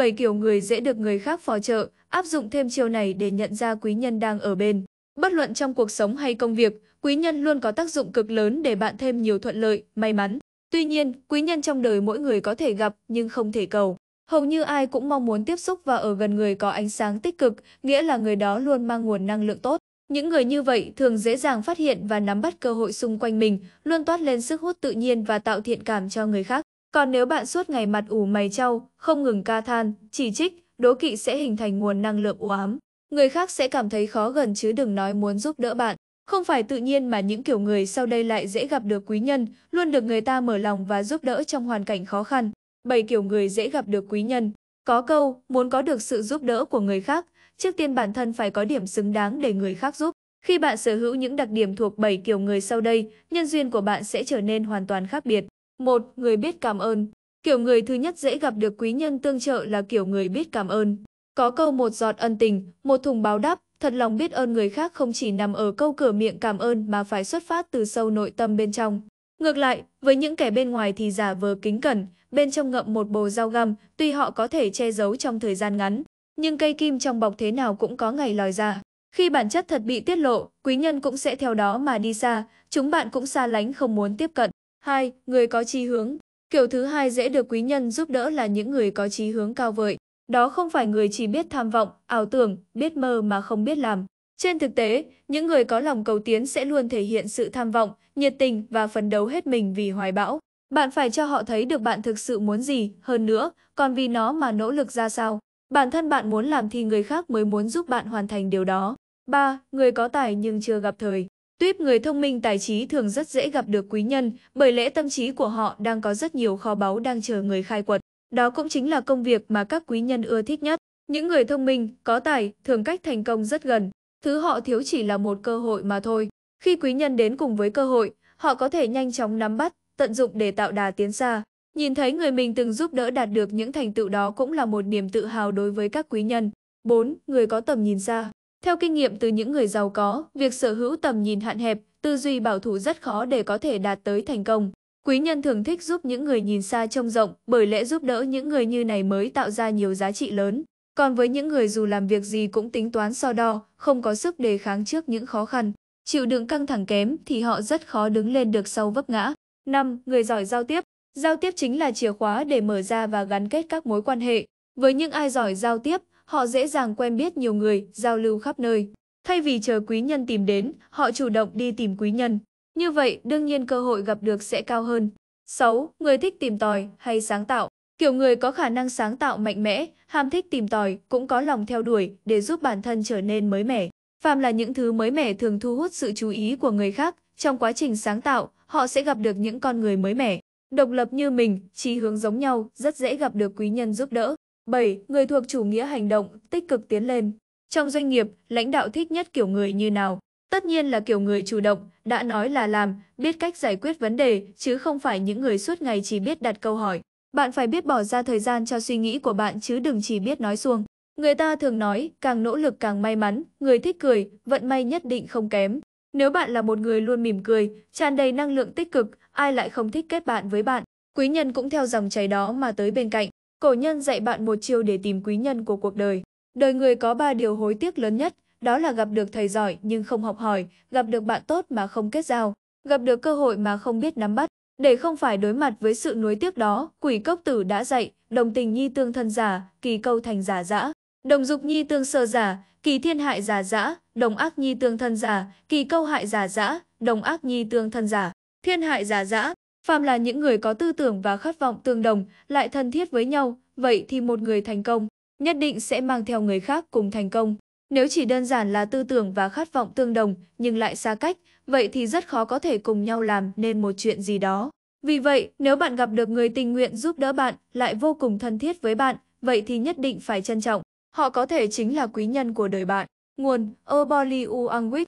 bảy kiểu người dễ được người khác phò trợ, áp dụng thêm chiêu này để nhận ra quý nhân đang ở bên. Bất luận trong cuộc sống hay công việc, quý nhân luôn có tác dụng cực lớn để bạn thêm nhiều thuận lợi, may mắn. Tuy nhiên, quý nhân trong đời mỗi người có thể gặp nhưng không thể cầu. Hầu như ai cũng mong muốn tiếp xúc và ở gần người có ánh sáng tích cực, nghĩa là người đó luôn mang nguồn năng lượng tốt. Những người như vậy thường dễ dàng phát hiện và nắm bắt cơ hội xung quanh mình, luôn toát lên sức hút tự nhiên và tạo thiện cảm cho người khác. Còn nếu bạn suốt ngày mặt ủ mày trâu, không ngừng ca than, chỉ trích, đố kỵ sẽ hình thành nguồn năng lượng u ám. Người khác sẽ cảm thấy khó gần chứ đừng nói muốn giúp đỡ bạn. Không phải tự nhiên mà những kiểu người sau đây lại dễ gặp được quý nhân, luôn được người ta mở lòng và giúp đỡ trong hoàn cảnh khó khăn. Bảy kiểu người dễ gặp được quý nhân. Có câu, muốn có được sự giúp đỡ của người khác, trước tiên bản thân phải có điểm xứng đáng để người khác giúp. Khi bạn sở hữu những đặc điểm thuộc bảy kiểu người sau đây, nhân duyên của bạn sẽ trở nên hoàn toàn khác biệt một Người biết cảm ơn Kiểu người thứ nhất dễ gặp được quý nhân tương trợ là kiểu người biết cảm ơn. Có câu một giọt ân tình, một thùng báo đáp, thật lòng biết ơn người khác không chỉ nằm ở câu cửa miệng cảm ơn mà phải xuất phát từ sâu nội tâm bên trong. Ngược lại, với những kẻ bên ngoài thì giả vờ kính cẩn, bên trong ngậm một bồ dao găm, tuy họ có thể che giấu trong thời gian ngắn, nhưng cây kim trong bọc thế nào cũng có ngày lòi ra. Khi bản chất thật bị tiết lộ, quý nhân cũng sẽ theo đó mà đi xa, chúng bạn cũng xa lánh không muốn tiếp cận. 2. Người có chí hướng Kiểu thứ hai dễ được quý nhân giúp đỡ là những người có chí hướng cao vời. Đó không phải người chỉ biết tham vọng, ảo tưởng, biết mơ mà không biết làm. Trên thực tế, những người có lòng cầu tiến sẽ luôn thể hiện sự tham vọng, nhiệt tình và phấn đấu hết mình vì hoài bão. Bạn phải cho họ thấy được bạn thực sự muốn gì, hơn nữa, còn vì nó mà nỗ lực ra sao. Bản thân bạn muốn làm thì người khác mới muốn giúp bạn hoàn thành điều đó. 3. Người có tài nhưng chưa gặp thời Tuyếp người thông minh tài trí thường rất dễ gặp được quý nhân, bởi lẽ tâm trí của họ đang có rất nhiều kho báu đang chờ người khai quật. Đó cũng chính là công việc mà các quý nhân ưa thích nhất. Những người thông minh, có tài, thường cách thành công rất gần. Thứ họ thiếu chỉ là một cơ hội mà thôi. Khi quý nhân đến cùng với cơ hội, họ có thể nhanh chóng nắm bắt, tận dụng để tạo đà tiến xa. Nhìn thấy người mình từng giúp đỡ đạt được những thành tựu đó cũng là một niềm tự hào đối với các quý nhân. 4. Người có tầm nhìn xa theo kinh nghiệm từ những người giàu có, việc sở hữu tầm nhìn hạn hẹp, tư duy bảo thủ rất khó để có thể đạt tới thành công. Quý nhân thường thích giúp những người nhìn xa trông rộng, bởi lẽ giúp đỡ những người như này mới tạo ra nhiều giá trị lớn. Còn với những người dù làm việc gì cũng tính toán so đo, không có sức đề kháng trước những khó khăn, chịu đựng căng thẳng kém thì họ rất khó đứng lên được sau vấp ngã. 5. Người giỏi giao tiếp Giao tiếp chính là chìa khóa để mở ra và gắn kết các mối quan hệ. Với những ai giỏi giao tiếp họ dễ dàng quen biết nhiều người, giao lưu khắp nơi. Thay vì chờ quý nhân tìm đến, họ chủ động đi tìm quý nhân. Như vậy, đương nhiên cơ hội gặp được sẽ cao hơn. 6. Người thích tìm tòi hay sáng tạo Kiểu người có khả năng sáng tạo mạnh mẽ, ham thích tìm tòi, cũng có lòng theo đuổi để giúp bản thân trở nên mới mẻ. Phạm là những thứ mới mẻ thường thu hút sự chú ý của người khác, trong quá trình sáng tạo, họ sẽ gặp được những con người mới mẻ. Độc lập như mình, trí hướng giống nhau, rất dễ gặp được quý nhân giúp đỡ. 7. Người thuộc chủ nghĩa hành động, tích cực tiến lên. Trong doanh nghiệp, lãnh đạo thích nhất kiểu người như nào? Tất nhiên là kiểu người chủ động, đã nói là làm, biết cách giải quyết vấn đề, chứ không phải những người suốt ngày chỉ biết đặt câu hỏi. Bạn phải biết bỏ ra thời gian cho suy nghĩ của bạn chứ đừng chỉ biết nói xuông Người ta thường nói, càng nỗ lực càng may mắn, người thích cười, vận may nhất định không kém. Nếu bạn là một người luôn mỉm cười, tràn đầy năng lượng tích cực, ai lại không thích kết bạn với bạn. Quý nhân cũng theo dòng chảy đó mà tới bên cạnh. Cổ nhân dạy bạn một chiêu để tìm quý nhân của cuộc đời. Đời người có ba điều hối tiếc lớn nhất, đó là gặp được thầy giỏi nhưng không học hỏi, gặp được bạn tốt mà không kết giao, gặp được cơ hội mà không biết nắm bắt. Để không phải đối mặt với sự nuối tiếc đó, quỷ cốc tử đã dạy, đồng tình nhi tương thân giả, kỳ câu thành giả dã. Đồng dục nhi tương sơ giả, kỳ thiên hại giả dã, đồng ác nhi tương thân giả, kỳ câu hại giả dã, đồng ác nhi tương thân giả, thiên hại giả dã. Phàm là những người có tư tưởng và khát vọng tương đồng, lại thân thiết với nhau, vậy thì một người thành công nhất định sẽ mang theo người khác cùng thành công. Nếu chỉ đơn giản là tư tưởng và khát vọng tương đồng nhưng lại xa cách, vậy thì rất khó có thể cùng nhau làm nên một chuyện gì đó. Vì vậy, nếu bạn gặp được người tình nguyện giúp đỡ bạn, lại vô cùng thân thiết với bạn, vậy thì nhất định phải trân trọng. Họ có thể chính là quý nhân của đời bạn. Nguồn: Oboli Uangwik